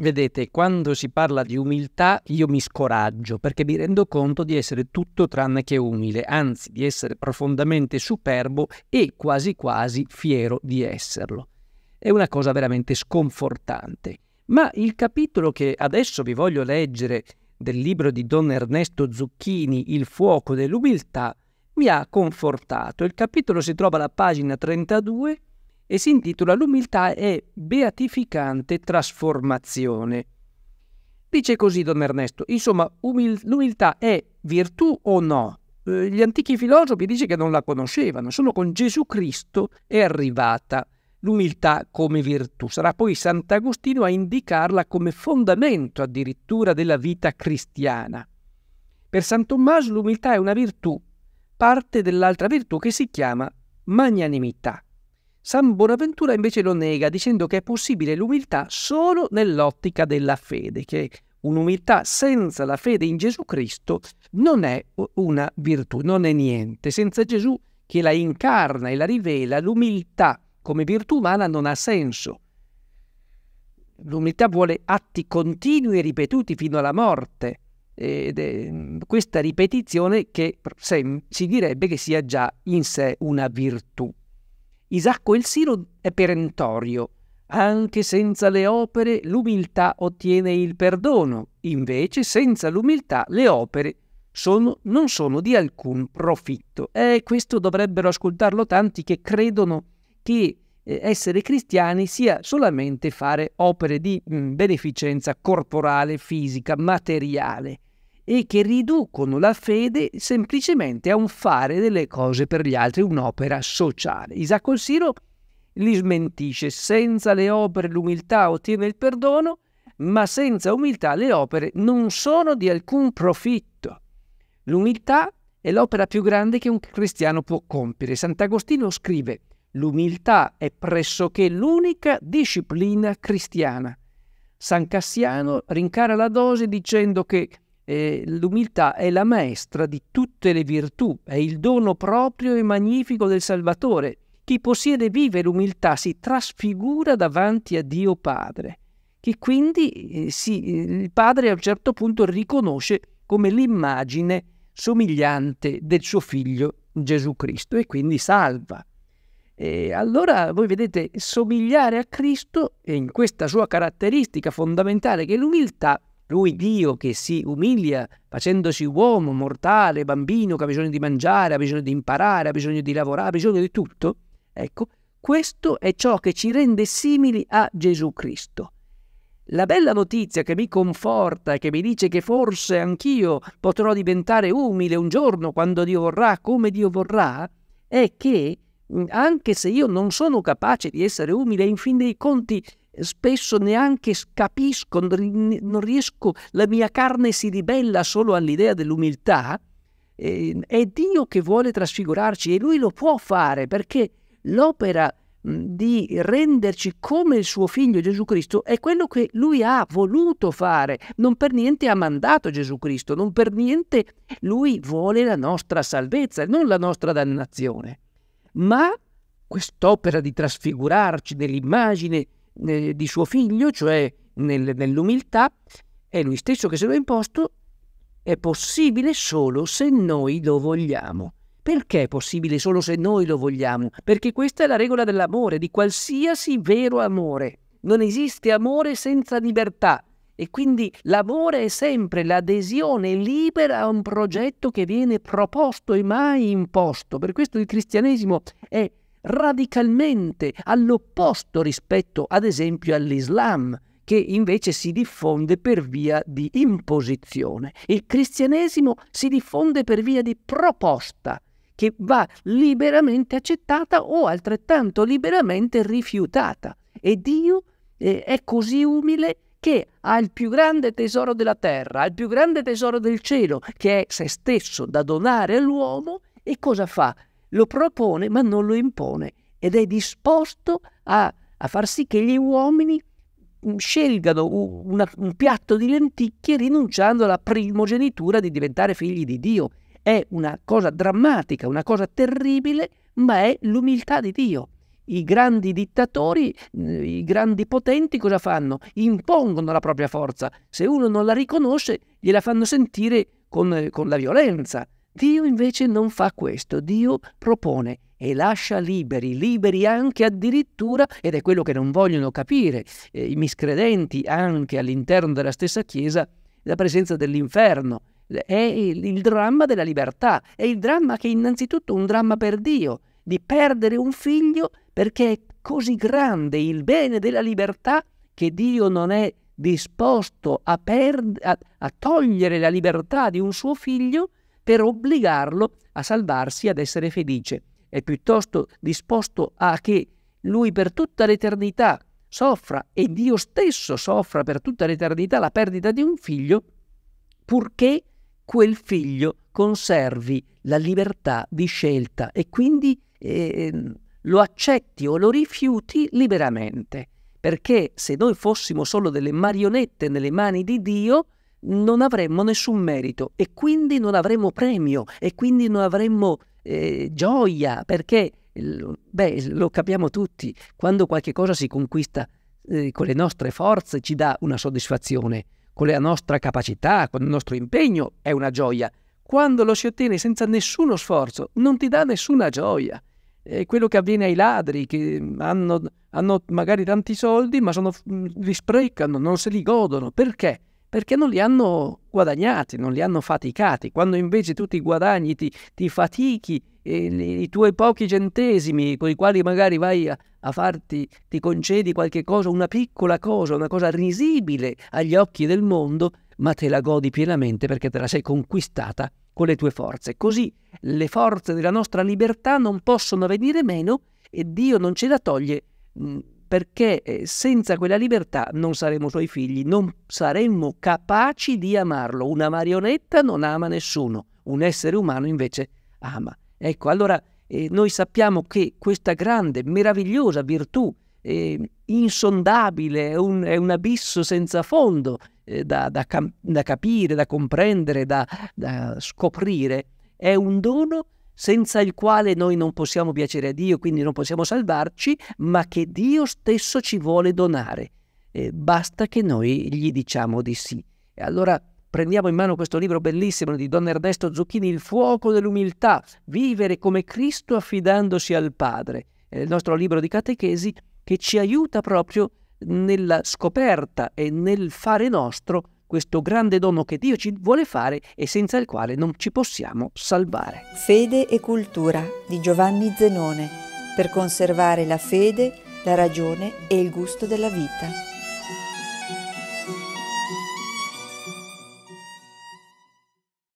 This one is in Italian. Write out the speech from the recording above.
Vedete, quando si parla di umiltà io mi scoraggio perché mi rendo conto di essere tutto tranne che umile, anzi di essere profondamente superbo e quasi quasi fiero di esserlo. È una cosa veramente sconfortante. Ma il capitolo che adesso vi voglio leggere del libro di Don Ernesto Zucchini, Il fuoco dell'umiltà, mi ha confortato. Il capitolo si trova alla pagina 32 e si intitola L'umiltà è beatificante trasformazione. Dice così Don Ernesto, insomma, umil- l'umiltà è virtù o no? Eh, gli antichi filosofi dice che non la conoscevano, solo con Gesù Cristo è arrivata l'umiltà come virtù. Sarà poi Sant'Agostino a indicarla come fondamento addirittura della vita cristiana. Per San Tommaso l'umiltà è una virtù, parte dell'altra virtù che si chiama magnanimità. San Bonaventura invece lo nega dicendo che è possibile l'umiltà solo nell'ottica della fede, che un'umiltà senza la fede in Gesù Cristo non è una virtù, non è niente. Senza Gesù che la incarna e la rivela, l'umiltà come virtù umana non ha senso. L'umiltà vuole atti continui e ripetuti fino alla morte. Ed è mhmm, questa ripetizione che si direbbe che sia già in sé una virtù. Isacco il Siro è perentorio. Anche senza le opere l'umiltà ottiene il perdono, invece senza l'umiltà le opere sono, non sono di alcun profitto. E questo dovrebbero ascoltarlo tanti che credono che eh, essere cristiani sia solamente fare opere di beneficenza corporale, fisica, materiale e che riducono la fede semplicemente a un fare delle cose per gli altri, un'opera sociale. Isacco il Siro li smentisce, senza le opere l'umiltà ottiene il perdono, ma senza umiltà le opere non sono di alcun profitto. L'umiltà è l'opera più grande che un cristiano può compiere. Sant'Agostino scrive, l'umiltà è pressoché l'unica disciplina cristiana. San Cassiano rincara la dose dicendo che eh, l'umiltà è la maestra di tutte le virtù, è il dono proprio e magnifico del Salvatore. Chi possiede vive l'umiltà si trasfigura davanti a Dio Padre, che quindi eh, si, eh, il Padre a un certo punto riconosce come l'immagine somigliante del suo figlio Gesù Cristo e quindi salva. E allora voi vedete somigliare a Cristo e in questa sua caratteristica fondamentale che è l'umiltà lui Dio che si umilia facendosi uomo, mortale, bambino che ha bisogno di mangiare, ha bisogno di imparare, ha bisogno di lavorare, ha bisogno di tutto, ecco, questo è ciò che ci rende simili a Gesù Cristo. La bella notizia che mi conforta e che mi dice che forse anch'io potrò diventare umile un giorno quando Dio vorrà, come Dio vorrà, è che anche se io non sono capace di essere umile, in fin dei conti spesso neanche capisco, non riesco, la mia carne si ribella solo all'idea dell'umiltà, ehm, è Dio che vuole trasfigurarci e Lui lo può fare perché l'opera di renderci come il suo figlio Gesù Cristo è quello che lui ha voluto fare, non per niente ha mandato Gesù Cristo, non per niente lui vuole la nostra salvezza e non la nostra dannazione. Ma quest'opera di trasfigurarci nell'immagine di eh, di suo figlio, cioè nel, nell'umiltà, è lui stesso che se lo ha imposto, è possibile solo se noi lo vogliamo. Perché è possibile solo se noi lo vogliamo? Perché questa è la regola dell'amore, di qualsiasi vero amore. Non esiste amore senza libertà. E quindi l'amore è sempre l'adesione libera a un progetto che viene proposto e mai imposto. Per questo il cristianesimo è radicalmente all'opposto rispetto ad esempio all'Islam, che invece si diffonde per via di imposizione. Il cristianesimo si diffonde per via di proposta, che va liberamente accettata o altrettanto liberamente rifiutata. E Dio eh, è così umile che ha il più grande tesoro della terra, ha il più grande tesoro del cielo, che è se stesso da donare all'uomo, e cosa fa? lo propone ma non lo impone ed è disposto a, a far sì che gli uomini mm, scelgano una, un piatto di lenticchie rinunciando alla primogenitura di diventare figli di Dio. È una cosa drammatica, una cosa terribile, ma è l'umiltà di Dio. I grandi dittatori, mm, i grandi potenti cosa fanno? Impongono la propria forza. Se uno non la riconosce, gliela fanno sentire con, eh, con la violenza. Dio invece non fa questo, Dio propone e lascia liberi, liberi anche addirittura, ed è quello che non vogliono capire eh, i miscredenti anche all'interno della stessa Chiesa, la presenza dell'inferno. È il, il dramma della libertà, è il dramma che è innanzitutto un dramma per Dio, di perdere un figlio perché è così grande il bene della libertà che Dio non è disposto a, per, a, a togliere la libertà di un suo figlio per obbligarlo a salvarsi, ad essere felice. È piuttosto disposto a che lui per tutta l'eternità soffra e Dio stesso soffra per tutta l'eternità la perdita di un figlio, purché quel figlio conservi la libertà di scelta e quindi eh, lo accetti o lo rifiuti liberamente. Perché se noi fossimo solo delle marionette nelle mani di Dio, non avremmo nessun merito e quindi non avremmo premio e quindi non avremmo eh, gioia perché, beh, lo capiamo tutti, quando qualche cosa si conquista eh, con le nostre forze ci dà una soddisfazione, con la nostra capacità, con il nostro impegno è una gioia. Quando lo si ottiene senza nessuno sforzo non ti dà nessuna gioia. È quello che avviene ai ladri che hanno, hanno magari tanti soldi ma sono, mm, li sprecano, non se li godono. Perché? perché non li hanno guadagnati, non li hanno faticati. Quando invece tu ti guadagni, ti, ti fatichi eh, li, i tuoi pochi centesimi con i quali magari vai a, a, farti, ti concedi qualche cosa, una piccola cosa, una cosa risibile agli occhi del mondo, ma te la godi pienamente perché te la sei conquistata con le tue forze. Così le forze della nostra libertà non possono venire meno e Dio non ce la toglie. Mh, perché eh, senza quella libertà non saremo suoi figli, non saremmo capaci di amarlo. Una marionetta non ama nessuno, un essere umano invece ama. Ecco, allora eh, noi sappiamo che questa grande, meravigliosa virtù, eh, insondabile, un, è un abisso senza fondo eh, da, da, da, capire, da comprendere, da, da scoprire, è un dono senza il quale noi non possiamo piacere a Dio, quindi non possiamo salvarci, ma che Dio stesso ci vuole donare. Eh, basta che noi gli diciamo di sì. E allora prendiamo in mano questo libro bellissimo di Don Ernesto Zucchini, Il fuoco dell'umiltà, vivere come Cristo affidandosi al Padre, è il nostro libro di catechesi che ci aiuta proprio nella scoperta e nel fare nostro questo grande dono che Dio ci vuole fare e senza il quale non ci possiamo salvare. Fede e cultura di Giovanni Zenone per conservare la fede, la ragione e il gusto della vita.